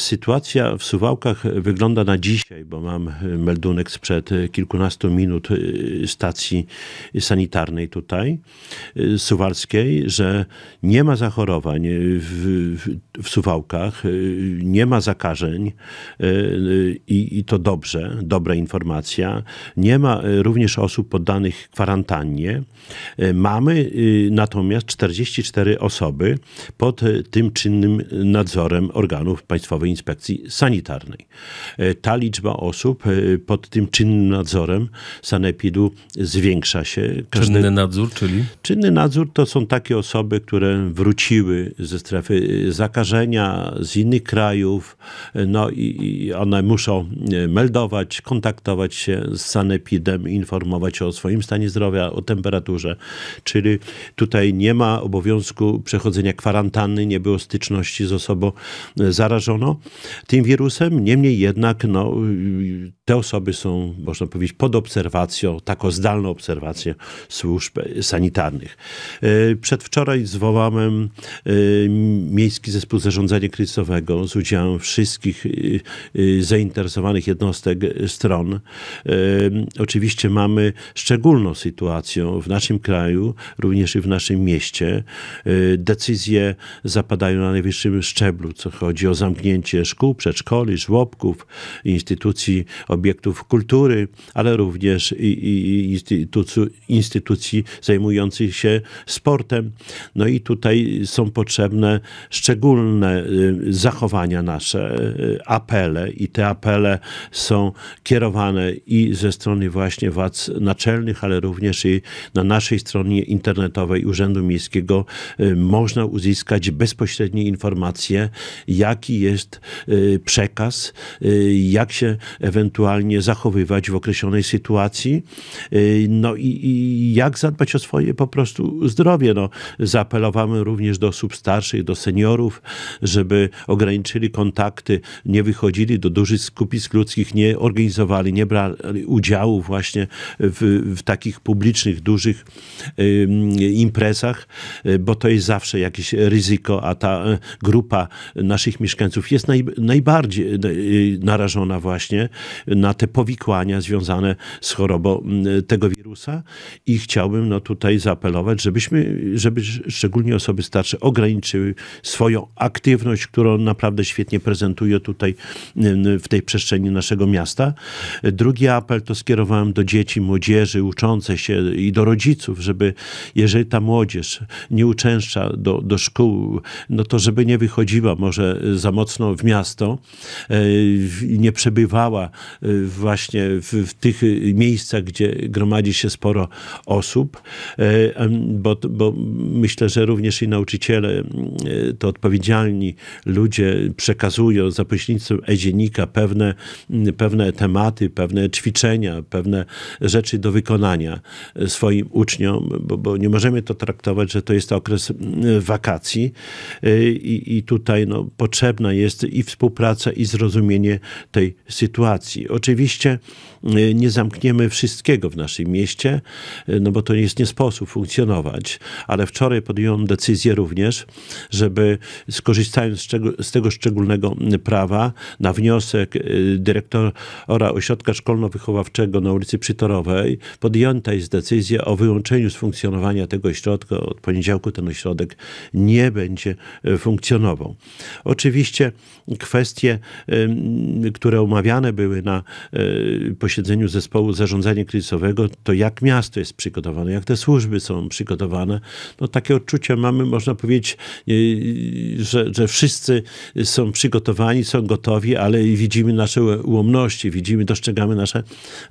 sytuacja w Suwałkach wygląda na dzisiaj, bo mam meldunek sprzed kilkunastu minut y, stacji sanitarnej tutaj, y, suwalskiej, że nie ma zachorowań w, w Suwałkach, y, nie ma zakażeń i, i to dobrze, dobra informacja. Nie ma również osób poddanych kwarantannie. Mamy natomiast 44 osoby pod tym czynnym nadzorem organów państwowej Inspekcji Sanitarnej. E, ta liczba osób e, pod tym czynnym nadzorem sanepidu zwiększa się. Każdy... Czynny nadzór, czyli? Czynny nadzór to są takie osoby, które wróciły ze strefy e, zakażenia, z innych krajów, no i one muszą meldować, kontaktować się z sanepidem, informować o swoim stanie zdrowia, o temperaturze. Czyli tutaj nie ma obowiązku przechodzenia kwarantanny, nie było styczności z osobą zarażoną, tym wirusem. Niemniej jednak no, te osoby są, można powiedzieć, pod obserwacją, taką zdalną obserwację służb sanitarnych. E, przedwczoraj zwołałem e, Miejski Zespół Zarządzania Kryzysowego z udziałem wszystkich e, zainteresowanych jednostek stron. Oczywiście mamy szczególną sytuację w naszym kraju, również i w naszym mieście. Decyzje zapadają na najwyższym szczeblu, co chodzi o zamknięcie szkół, przedszkoli, żłobków, instytucji obiektów kultury, ale również i, i instytucji, instytucji zajmujących się sportem. No i tutaj są potrzebne szczególne y, zachowania nasze, y, apele i te apele są kierowane i ze strony właśnie władz naczelnych, ale również i na naszej stronie internetowej Urzędu Miejskiego y, można uzyskać bezpośrednie informacje, jaki jest jest y, przekaz, y, jak się ewentualnie zachowywać w określonej sytuacji, y, no i, i jak zadbać o swoje po prostu zdrowie. No, zaapelowałem również do osób starszych, do seniorów, żeby ograniczyli kontakty, nie wychodzili do dużych skupisk ludzkich, nie organizowali, nie brali udziału właśnie w, w takich publicznych, dużych imprezach, bo to jest zawsze jakieś ryzyko, a ta grupa naszych mieszkańców jest jest naj, najbardziej y, y, narażona właśnie na te powikłania związane z chorobą tego wirusa i chciałbym no, tutaj zaapelować, żebyśmy, żeby szczególnie osoby starsze ograniczyły swoją aktywność, którą naprawdę świetnie prezentuje tutaj w tej przestrzeni naszego miasta. Drugi apel to skierowałem do dzieci, młodzieży uczącej się i do rodziców, żeby jeżeli ta młodzież nie uczęszcza do, do szkół, no to żeby nie wychodziła może za mocno w miasto e, i nie przebywała e, właśnie w, w, tych miejscach, gdzie gromadzi się sporo osób, e, bo, bo myślę, że również i nauczyciele to odpowiedzialni ludzie przekazują za pośrednictwem e-dziennika pewne, pewne tematy, pewne ćwiczenia, pewne rzeczy do wykonania swoim uczniom, bo, bo nie możemy to traktować, że to jest okres wakacji i, i tutaj no, potrzebna jest jest i współpraca, i zrozumienie tej sytuacji. Oczywiście y, nie zamkniemy wszystkiego w naszym mieście, y, no bo to jest nie sposób funkcjonować, ale wczoraj podjąłem decyzję również, żeby skorzystając z, z tego szczególnego y, prawa, na wniosek dyrektora ośrodka szkolno-wychowawczego na ulicy Przytorowej, podjęta jest decyzja o wyłączeniu z funkcjonowania tego ośrodka. Od poniedziałku ten ośrodek nie będzie funkcjonował. Oczywiście kwestie, które omawiane były na e, posiedzeniu zespołu zarządzania kryzysowego, to jak miasto jest przygotowane, jak te służby są przygotowane. No takie odczucia mamy, można powiedzieć, e, że, że wszyscy są przygotowani, są gotowi, ale widzimy nasze ułomności, widzimy, dostrzegamy nasze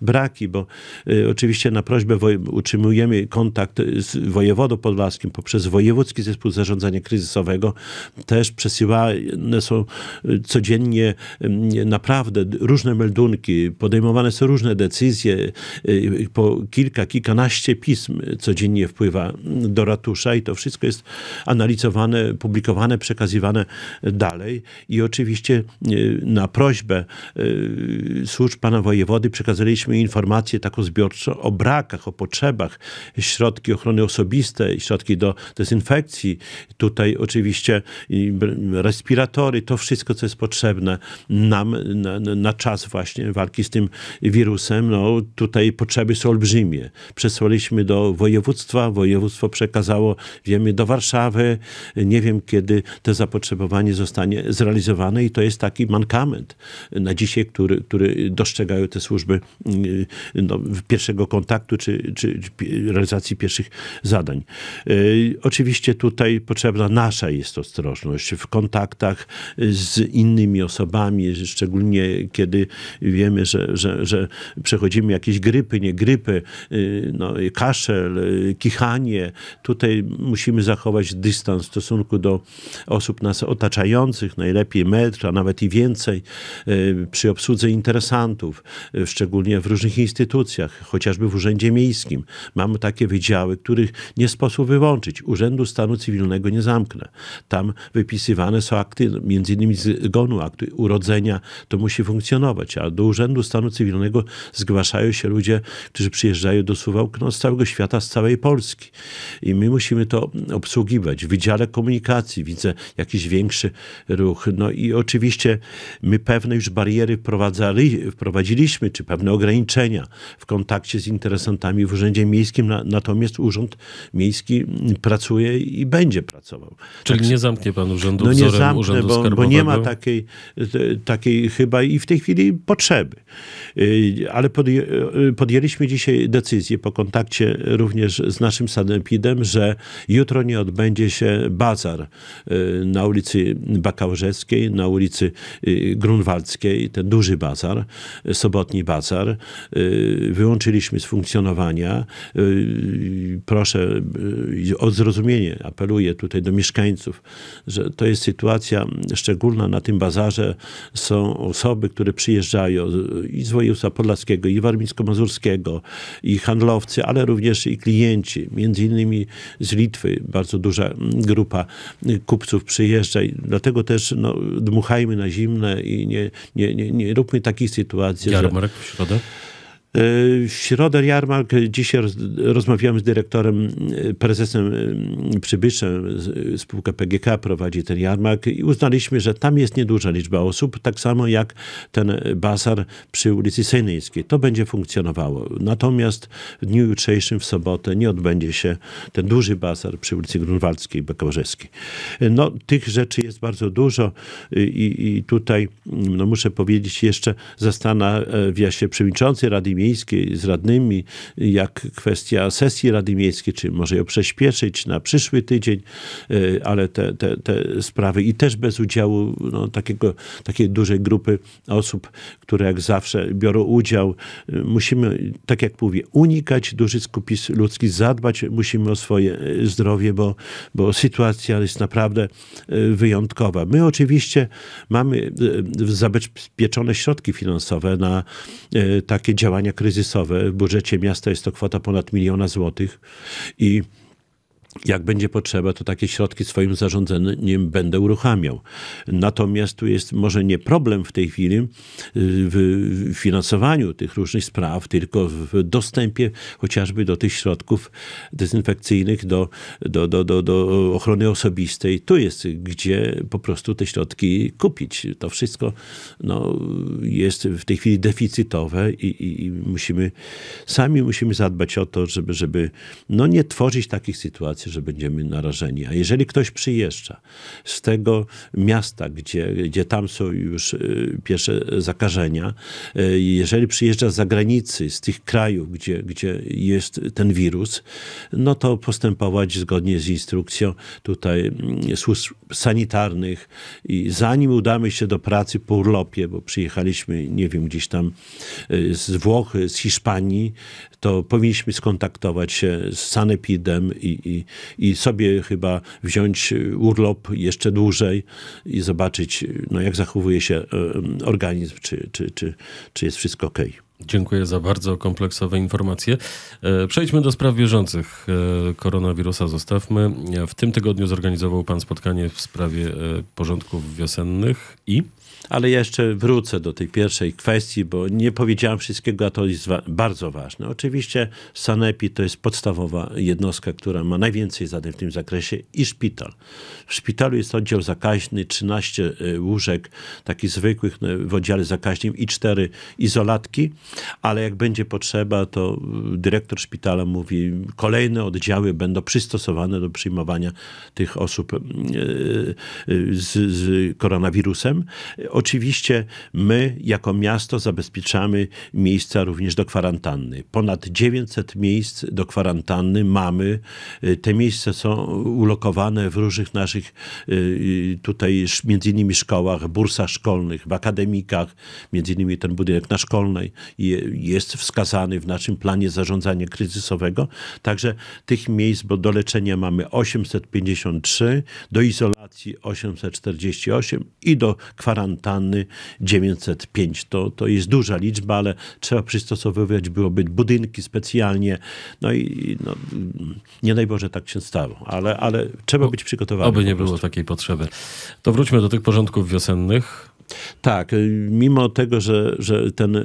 braki, bo e, oczywiście na prośbę utrzymujemy kontakt z wojewodą podlaskim poprzez wojewódzki zespół zarządzania kryzysowego. Też przesyłane są codziennie naprawdę różne meldunki, podejmowane są różne decyzje, y, y, po kilka, kilkanaście pism codziennie wpływa do ratusza i to wszystko jest analizowane, publikowane, przekazywane dalej i oczywiście y, na prośbę służb pana wojewody przekazaliśmy informację taką zbiorczą o brakach, o potrzebach, środki ochrony osobistej, środki do dezynfekcji, tutaj oczywiście respiratory, to wszystko wszystko, co jest potrzebne nam na, na czas właśnie walki z tym wirusem, no tutaj potrzeby są olbrzymie. Przesłaliśmy do województwa, województwo przekazało, wiemy, do Warszawy. Nie wiem, kiedy to zapotrzebowanie zostanie zrealizowane i to jest taki mankament na dzisiaj, który, który dostrzegają te służby mm, no, pierwszego kontaktu czy, czy realizacji pierwszych zadań. Y, oczywiście tutaj potrzebna nasza jest ostrożność w kontaktach z z innymi osobami, szczególnie kiedy wiemy, że, że, że przechodzimy jakieś grypy, nie grypy, y, no, kaszel, y, kichanie. Tutaj musimy zachować dystans w stosunku do osób nas otaczających, najlepiej metr, a nawet i więcej y, przy obsłudze interesantów, szczególnie w różnych instytucjach, chociażby w Urzędzie Miejskim. Mamy takie wydziały, których nie sposób wyłączyć. Urzędu Stanu Cywilnego nie zamknę. Tam wypisywane są akty, między innymi kim zgonu, aktu urodzenia, to musi funkcjonować. A do Urzędu Stanu Cywilnego zgłaszają się ludzie, którzy przyjeżdżają do Suwałk no, z całego świata, z całej Polski. I my musimy to obsługiwać. W Wydziale Komunikacji widzę jakiś większy ruch. No i oczywiście my pewne już bariery wprowadziliśmy, czy pewne ograniczenia w kontakcie z interesantami w Urzędzie Miejskim, na, natomiast Urząd Miejski pracuje i będzie pracował. Czyli tak, nie zamknie pan urzędu no nie zamknę, urzędu bo, bo, nie nie ma takiej, takiej chyba i w tej chwili potrzeby. Y, ale podję, y, podjęliśmy dzisiaj decyzję po kontakcie również z naszym Sanepidem, że jutro nie odbędzie się bazar y, na ulicy Bakałżewskiej, na ulicy Grunwaldzkiej, ten duży bazar, sobotni bazar. Wyłączyliśmy z funkcjonowania. Proszę o zrozumienie, apeluję tutaj do mieszkańców, że to jest sytuacja szczególna, wspólna na tym bazarze są osoby, które przyjeżdżają i z województwa podlaskiego, i warmińsko-mazurskiego, i handlowcy, ale również i klienci. Między innymi z Litwy bardzo duża grupa kupców przyjeżdża. I dlatego też no, dmuchajmy na zimne i nie, nie, nie, nie róbmy takich sytuacji. Jarmark że... w środę? E, Środer Jarmark, dzisiaj rozmawiałem z dyrektorem, e, prezesem e, Przybyszem, spółka PGK prowadzi ten jarmark i uznaliśmy, że tam jest nieduża liczba osób, tak samo jak ten basar przy ulicy Sejnyńskiej. To będzie funkcjonowało. Natomiast w dniu jutrzejszym, w sobotę, nie odbędzie się ten duży basar przy ulicy Grunwaldzkiej, Bekorzewskiej. No, tych rzeczy jest bardzo dużo i, i tutaj mm, no, muszę powiedzieć jeszcze zastanawia się przewodniczący Rady Miejskiej, z radnymi, jak kwestia sesji Rady Miejskiej, czy może ją prześpieszyć na przyszły tydzień, e, ale te, te, te sprawy i też bez udziału no, takiego, takiej dużej grupy osób, które jak zawsze biorą udział. E, musimy, tak jak mówię, unikać dużych skupisk ludzkich, zadbać musimy o swoje e, zdrowie, bo, bo sytuacja jest naprawdę wyjątkowa. My oczywiście mamy zabezpieczone środki finansowe na takie działania kryzysowe w budżecie miasta jest to kwota ponad miliona złotych i jak będzie potrzeba, to takie środki swoim zarządzeniem będę uruchamiał. Natomiast tu jest może nie problem w tej chwili y, w finansowaniu tych różnych spraw, tylko w dostępie chociażby do tych środków dezynfekcyjnych, do, do, do, do, do ochrony osobistej. Tu jest, gdzie po prostu te środki kupić. To wszystko no, jest w tej chwili deficytowe i, i, i musimy, sami musimy zadbać o to, żeby, żeby no, nie tworzyć takich sytuacji, sytuację, że będziemy narażeni. A jeżeli ktoś przyjeżdża z tego miasta, gdzie, gdzie tam są już y, pierwsze zakażenia, y, jeżeli przyjeżdża z zagranicy, z tych krajów, gdzie, gdzie jest ten wirus, no to postępować zgodnie z instrukcją tutaj mm, służb sanitarnych i zanim udamy się do pracy po urlopie, bo przyjechaliśmy, nie wiem, gdzieś tam y, z Włoch, z Hiszpanii, to powinniśmy skontaktować się z Sanepidem i, i, i sobie chyba wziąć y, urlop jeszcze dłużej i zobaczyć, y, no, jak zachowuje się y, organizm, czy, czy, czy, czy jest wszystko okej. Okay. Dziękuję za bardzo kompleksowe informacje. E, przejdźmy do spraw bieżących. E, koronawirusa zostawmy. E, w tym tygodniu zorganizował Pan spotkanie w sprawie porządków wiosennych i. Ale ja jeszcze wrócę do tej pierwszej kwestii, bo nie powiedziałem wszystkiego, a to jest wa bardzo ważne. Oczywiście Sanepi to jest podstawowa jednostka, która ma najwięcej zadań w tym zakresie i szpital. W szpitalu jest oddział zakaźny, 13 łóżek takich zwykłych no, w oddziale zakaźnym i 4 izolatki ale jak będzie potrzeba, to y, dyrektor szpitala mówi, kolejne oddziały będą przystosowane do przyjmowania tych osób mm, y, y, z, z koronawirusem. Oczywiście my jako miasto zabezpieczamy miejsca również do kwarantanny. Ponad 900 miejsc do kwarantanny mamy. Te miejsca są ulokowane w różnych naszych tutaj między innymi szkołach, bursach szkolnych, w akademikach, między innymi ten budynek na szkolnej jest wskazany w naszym planie zarządzania kryzysowego. Także tych miejsc, bo do leczenia mamy 853, do izolacji 848 i do kwarantanny 905. To, to jest duża liczba, ale trzeba przystosowywać byłoby budynki specjalnie. No i no, nie daj Boże tak się stało, ale, ale trzeba być przygotowanym. Oby nie było takiej potrzeby. To wróćmy do tych porządków wiosennych. Tak, y, mimo tego, że, że ten y,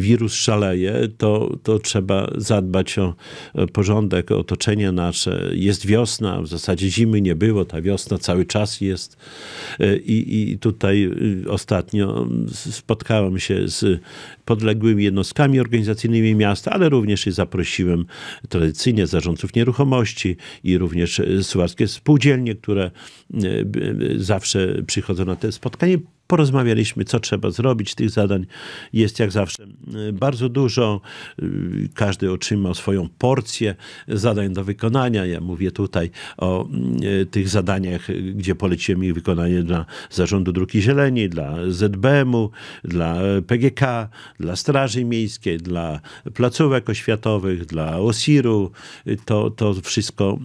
wirus szaleje, to, to trzeba zadbać o e, porządek, o otoczenie nasze. Jest wiosna, w zasadzie zimy nie było, ta wiosna cały czas jest. E, I, i tutaj y, ostatnio spotkałem się z podległymi jednostkami organizacyjnymi miasta, ale również i zaprosiłem tradycyjnie zarządców nieruchomości i również e, suwalskie spółdzielnie, które zawsze przychodzą na te spotkanie Porozmawialiśmy, co trzeba zrobić. Tych zadań jest jak zawsze y, bardzo dużo. Y, każdy otrzymał swoją porcję zadań do wykonania. Ja mówię tutaj o y, tych zadaniach, gdzie poleciłem ich wykonanie dla Zarządu Druki Zieleni, dla ZBM-u, dla PGK, dla Straży Miejskiej, dla placówek oświatowych, dla OSIR-u. To, to wszystko,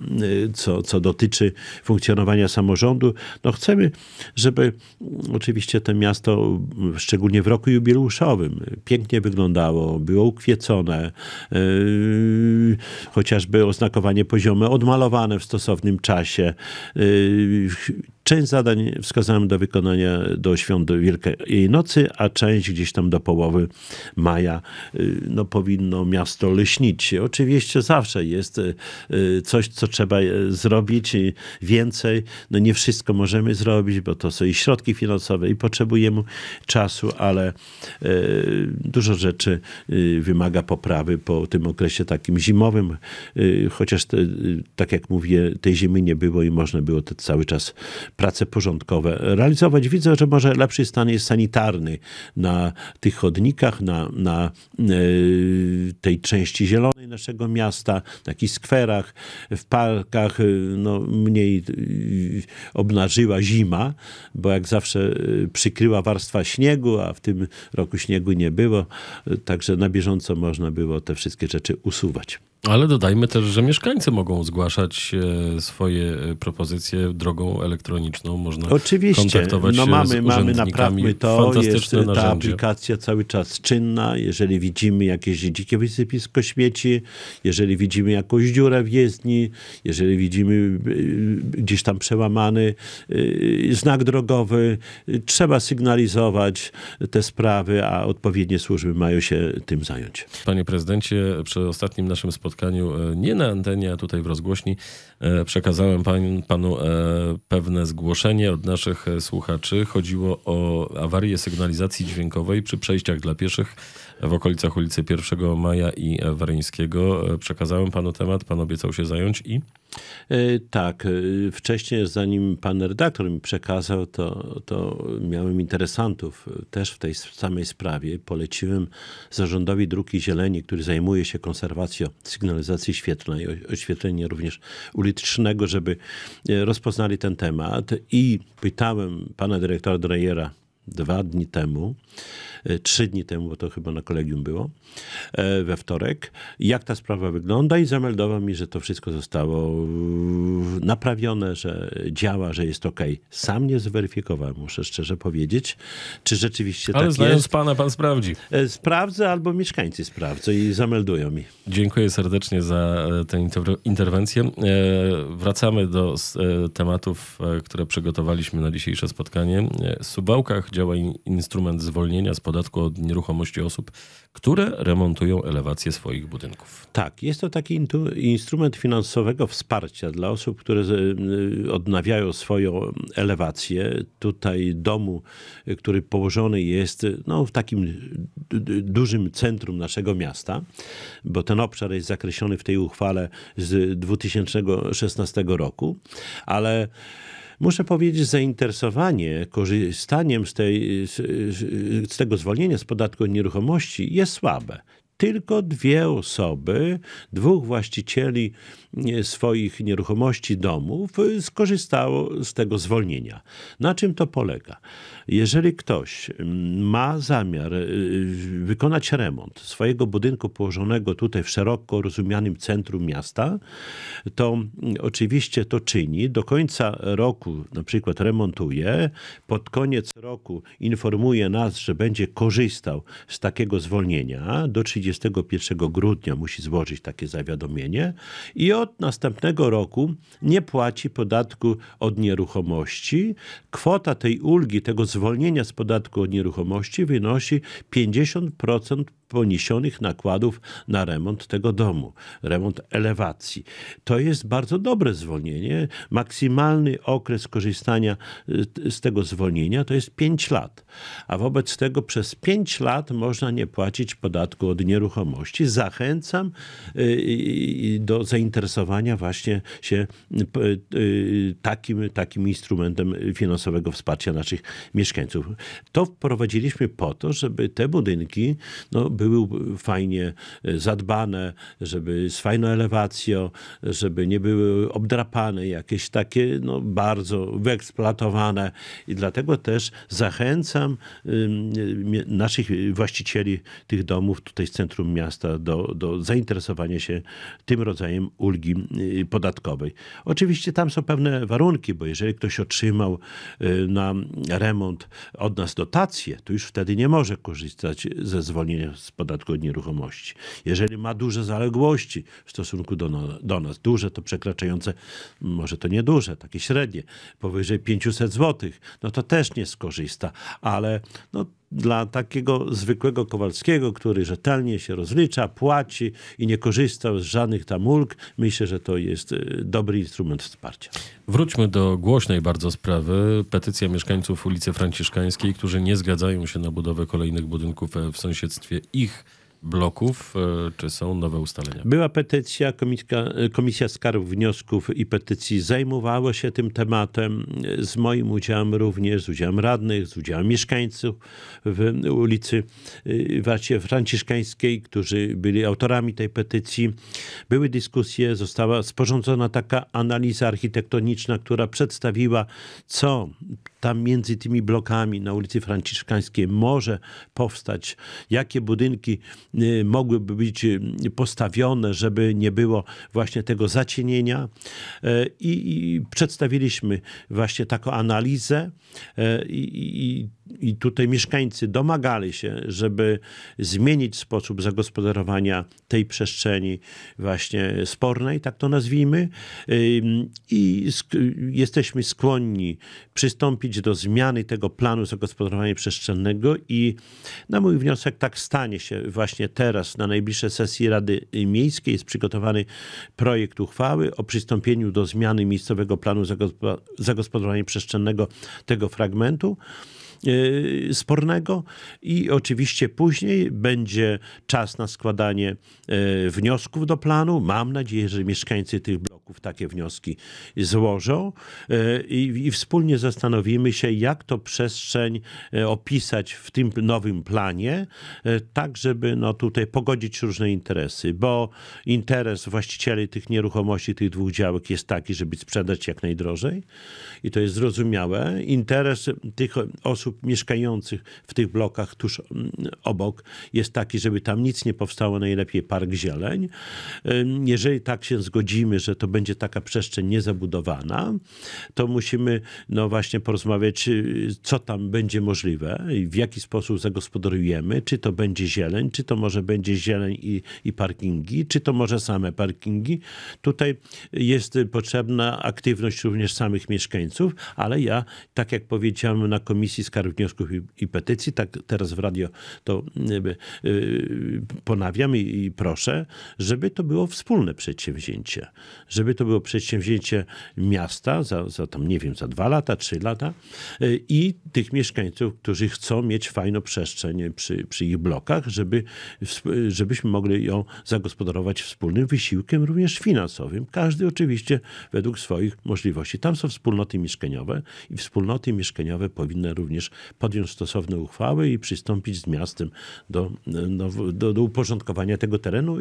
co, co dotyczy funkcjonowania samorządu. No chcemy, żeby oczywiście rzeczywiście to miasto, szczególnie w roku jubileuszowym, pięknie wyglądało, było ukwiecone, chociażby oznakowanie poziome odmalowane w stosownym czasie. E, Część zadań wskazałem do wykonania do świąt Wielkiej Nocy, a część gdzieś tam do połowy maja y, no, powinno miasto leśnić Oczywiście zawsze jest y, y, coś, co trzeba zrobić więcej. No nie wszystko możemy zrobić, bo to są i środki finansowe i potrzebujemy czasu, ale dużo rzeczy wymaga poprawy po tym okresie takim zimowym, chociaż te, tak jak mówię, tej zimy nie było i można było to cały czas prace porządkowe realizować. Widzę, że może lepszy stan jest sanitarny na tych chodnikach, na, na e, tej części zielonej naszego miasta, na takich skwerach, w parkach. E, no, mniej e, obnażyła zima, bo jak zawsze przykryła warstwa śniegu, a w tym roku śniegu nie było, także na bieżąco można było te wszystkie rzeczy usuwać. Ale dodajmy też, że mieszkańcy mogą zgłaszać e, swoje e, propozycje drogą elektroniczną. Można Oczywiście. kontaktować no, mamy, się z mamy naprawmy to. Jest ta aplikacja cały czas czynna. Jeżeli widzimy jakieś dzikie wysypisko śmieci, jeżeli widzimy jakąś dziurę w jezdni, jeżeli widzimy e, gdzieś tam przełamany znak drogowy, trzeba sygnalizować te sprawy, a odpowiednie służby mają się tym zająć. Panie prezydencie, przy ostatnim naszym spotkaniu spotkaniu e, nie na antenie, a tutaj w rozgłośni e, przekazałem pan, panu e, pewne zgłoszenie od naszych słuchaczy. Chodziło o awarię sygnalizacji dźwiękowej przy przejściach dla pieszych w okolicach ulicy 1 Maja i Waryńskiego. Przekazałem panu temat, pan obiecał się zająć i... E, tak, e, wcześniej zanim pan redaktor mi przekazał, to, to miałem interesantów e, też w tej samej sprawie. Poleciłem zarządowi Druki Zieleni, który zajmuje się konserwacją sygnalizacji świetlnej, oświetlenia również ulicznego, żeby rozpoznali ten temat i pytałem pana dyrektora Drejera, dwa dni temu, e, trzy dni temu, bo to chyba na kolegium było, e, we wtorek, jak ta sprawa wygląda i zameldował mi, że to wszystko zostało naprawione, że działa, że jest ok. Sam nie zweryfikowałem, muszę szczerze powiedzieć, czy rzeczywiście Ale tak jest. Ale znając pana, pan sprawdzi. E, sprawdzę albo mieszkańcy sprawdzą i zameldują mi. Dziękuję serdecznie za tę interwencję. Wracamy do tematów, które przygotowaliśmy na dzisiejsze spotkanie. Subałkach działa in, instrument zwolnienia z podatku od nieruchomości osób, które remontują elewację swoich budynków. Tak, jest to taki instrument finansowego wsparcia dla osób, które y, odnawiają swoją elewację. Tutaj domu, który położony jest no, w takim dużym centrum naszego miasta, bo ten obszar jest zakreślony w tej uchwale z 2016 roku, ale Muszę powiedzieć, zainteresowanie korzystaniem z, tej, z, z tego zwolnienia z podatku od nieruchomości jest słabe tylko dwie osoby, dwóch właścicieli e, swoich nieruchomości domów e, skorzystało z tego zwolnienia. Na czym to polega? Jeżeli ktoś mm, ma zamiar y, y, wykonać remont swojego budynku położonego tutaj w szeroko rozumianym centrum miasta, to mm, oczywiście to czyni. Do końca roku na przykład remontuje, pod koniec roku informuje nas, że będzie korzystał z takiego zwolnienia. Do 31 grudnia musi złożyć takie zawiadomienie i od następnego roku nie płaci podatku od nieruchomości. Kwota tej ulgi, tego zwolnienia, zwolnienia z podatku od nieruchomości wynosi 50% poniesionych nakładów na remont tego domu, remont elewacji. To jest bardzo dobre zwolnienie. Maksymalny okres korzystania y, z tego zwolnienia to jest 5 lat, a wobec tego przez 5 lat można nie płacić podatku od nieruchomości. Zachęcam y, y, do zainteresowania właśnie się takim, takim instrumentem finansowego wsparcia naszych mieszkańców mieszkańców. To wprowadziliśmy po to, żeby te budynki no, były fajnie e, zadbane, żeby z fajną elewacją, żeby nie były obdrapane, jakieś takie no, bardzo wyeksploatowane. I dlatego też zachęcam naszych właścicieli tych domów tutaj z centrum miasta do, do zainteresowania się tym rodzajem ulgi y, podatkowej. Oczywiście tam są pewne warunki, bo jeżeli ktoś otrzymał y, na remont od nas dotacje, to już wtedy nie może korzystać ze zwolnienia z podatku od nieruchomości. Jeżeli ma duże zaległości w stosunku do, no, do nas, duże to przekraczające, może to nieduże, takie średnie, powyżej 500 zł, no to też nie skorzysta, ale no, dla takiego zwykłego Kowalskiego, który rzetelnie się rozlicza, płaci i nie korzystał z żadnych tam ulg, myślę, że to jest y, dobry instrument wsparcia. Wróćmy do głośnej bardzo sprawy. Petycja mieszkańców ulicy Franciszkańskiej, którzy nie zgadzają się na budowę kolejnych budynków e, w sąsiedztwie ich bloków, e, czy są nowe ustalenia? Była petycja, e, komisja, komisja Wniosków i Petycji zajmowała się tym tematem e, z moim udziałem również, z udziałem radnych, z udziałem mieszkańców w ulicy Wacie Franciszkańskiej, którzy byli autorami tej petycji. Były dyskusje, została sporządzona taka analiza architektoniczna, która przedstawiła, co tam między tymi blokami na ulicy Franciszkańskiej może powstać, jakie budynki y, mogłyby być y, postawione, żeby nie było właśnie tego zacienienia. E, I, i przedstawiliśmy właśnie taką analizę e, i, i i tutaj mieszkańcy domagali się, żeby zmienić sposób zagospodarowania tej przestrzeni właśnie spornej, tak to nazwijmy. I jesteśmy skłonni przystąpić do zmiany tego planu zagospodarowania przestrzennego i na mój wniosek tak stanie się właśnie teraz na najbliższej sesji Rady Miejskiej jest przygotowany projekt uchwały o przystąpieniu do zmiany miejscowego planu zagospodarowania przestrzennego tego fragmentu. E, spornego i oczywiście później będzie czas na składanie e, wniosków do planu. Mam nadzieję, że mieszkańcy tych bloków takie wnioski złożą e, i, wspólnie zastanowimy się, jak to przestrzeń opisać w tym nowym planie, tak żeby no, tutaj pogodzić różne interesy, bo interes właścicieli tych nieruchomości, tych dwóch działek jest taki, żeby sprzedać jak najdrożej i to jest zrozumiałe. Interes tych osób, osób mieszkających w tych blokach tuż mm, obok jest taki, żeby tam nic nie powstało, najlepiej park zieleń. Jeżeli tak się zgodzimy, że to będzie taka przestrzeń niezabudowana, to musimy no właśnie porozmawiać, y, co tam będzie możliwe i w jaki sposób zagospodarujemy, czy to będzie zieleń, czy to może będzie zieleń i, i parkingi, czy to może same parkingi. Tutaj jest potrzebna aktywność również samych mieszkańców, ale ja, tak jak powiedziałem na komisji z Skarg Wniosków i, i, Petycji. Tak teraz w radio to y, ponawiam i, i proszę, żeby to było wspólne przedsięwzięcie. Żeby to było przedsięwzięcie miasta za, za tam, nie wiem, za dwa lata, trzy lata y, i tych mieszkańców, którzy chcą mieć fajną przestrzeń przy, przy ich blokach, żeby, żebyśmy mogli ją zagospodarować wspólnym wysiłkiem, również finansowym. Każdy oczywiście według swoich możliwości. Tam są wspólnoty mieszkaniowe i wspólnoty mieszkaniowe powinny również również podjąć stosowne uchwały i przystąpić z miastem do, no, do, do uporządkowania tego terenu,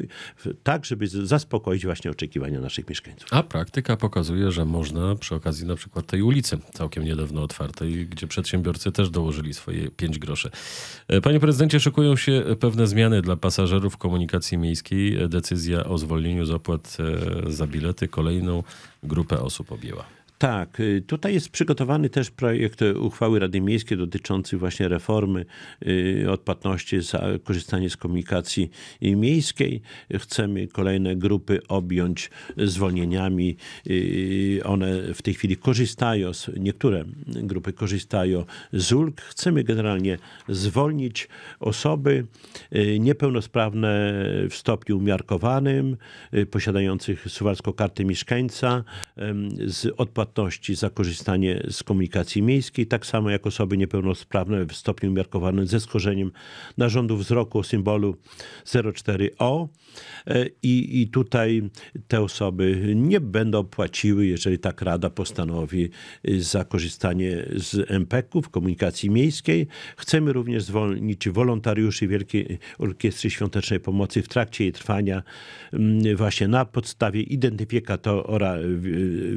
tak, żeby zaspokoić właśnie oczekiwania naszych mieszkańców. A praktyka pokazuje, że można przy okazji na przykład tej ulicy całkiem niedawno otwartej, gdzie przedsiębiorcy też dołożyli swoje pięć groszy. E, panie prezydencie, szykują się pewne zmiany dla pasażerów komunikacji miejskiej. E, decyzja o zwolnieniu z opłat e, za bilety kolejną grupę osób objęła. Tak, y, tutaj jest przygotowany też projekt uchwały Rady Miejskiej dotyczący właśnie reformy y, odpłatności za korzystanie z komunikacji miejskiej. Chcemy kolejne grupy objąć zwolnieniami. Y, one w tej chwili korzystają, niektóre grupy korzystają z ulg. Chcemy generalnie zwolnić osoby niepełnosprawne w stopniu umiarkowanym, posiadających suwalską kartę mieszkańca z odpłatności płatności za korzystanie z komunikacji miejskiej, tak samo jak osoby niepełnosprawne w stopniu umiarkowanym ze skorzeniem narządu wzroku o symbolu e, 04O. I, I tutaj te osoby nie będą płaciły, jeżeli tak Rada postanowi, e, za korzystanie z MPK-ów, e komunikacji miejskiej. Chcemy również zwolnić wolontariuszy Wielkiej Orkiestry Świątecznej Pomocy w trakcie jej trwania właśnie na podstawie identyfikatora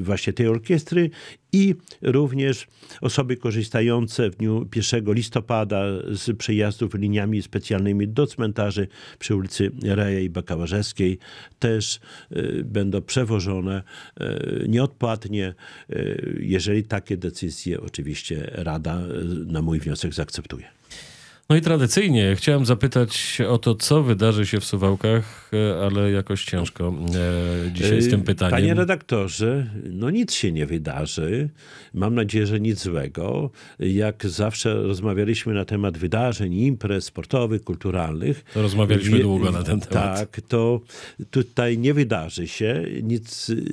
właśnie tej orkiestry, rejestry i również osoby korzystające w dniu 1 listopada z przejazdów liniami specjalnymi do cmentarzy przy ulicy Reja i Bakałażewskiej też e, będą przewożone e, nieodpłatnie, e, jeżeli takie decyzje oczywiście Rada na mój wniosek zaakceptuje. No i tradycyjnie chciałem zapytać o to, co wydarzy się w Suwałkach, e, ale jakoś ciężko e, dzisiaj z tym e, pytaniem. Panie redaktorze, no nic się nie wydarzy. Mam nadzieję, że nic złego. Jak zawsze rozmawialiśmy na temat wydarzeń, imprez sportowych, kulturalnych. To rozmawialiśmy długo na ten temat. Tak, to tutaj nie wydarzy się nic y,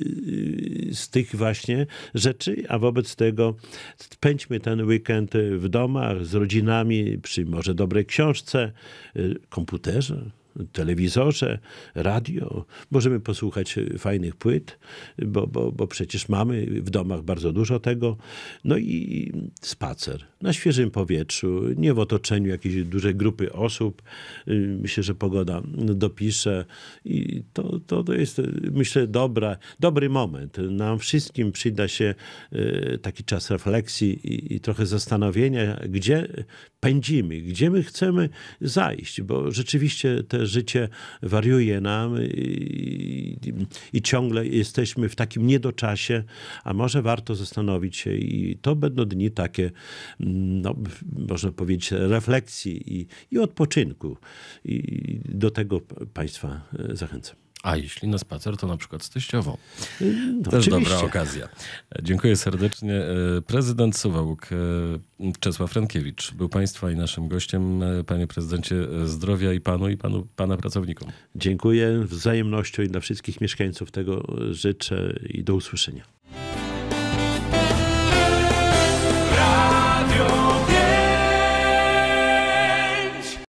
z tych właśnie rzeczy, a wobec tego spędźmy ten weekend w domach z rodzinami przy morzu może dobrej książce, y, komputerze, telewizorze, radio. Możemy posłuchać y, fajnych płyt, bo, bo, bo przecież mamy w domach bardzo dużo tego. No i spacer na świeżym powietrzu, nie w otoczeniu jakiejś dużej grupy osób. Y, myślę, że pogoda dopisze i to, to, to jest, myślę, dobra, dobry moment. Nam wszystkim przyda się y, taki czas refleksji i, i trochę zastanowienia, gdzie pędzimy, gdzie my chcemy zajść, bo rzeczywiście te życie wariuje nam i, i, ciągle jesteśmy w takim niedoczasie, a może warto zastanowić się i to będą dni takie mm, no, można powiedzieć, refleksji i, i odpoczynku. I do tego Państwa e, zachęcam. A jeśli na spacer, to na przykład z teściową. E, no, Też dobra okazja. E, dziękuję serdecznie. Prezydent Suwałk, Czesław Frankiewicz, był Państwa i naszym gościem. Panie prezydencie, zdrowia i Panu, i panu, Pana pracownikom. Dziękuję wzajemnością i dla wszystkich mieszkańców tego życzę i do usłyszenia.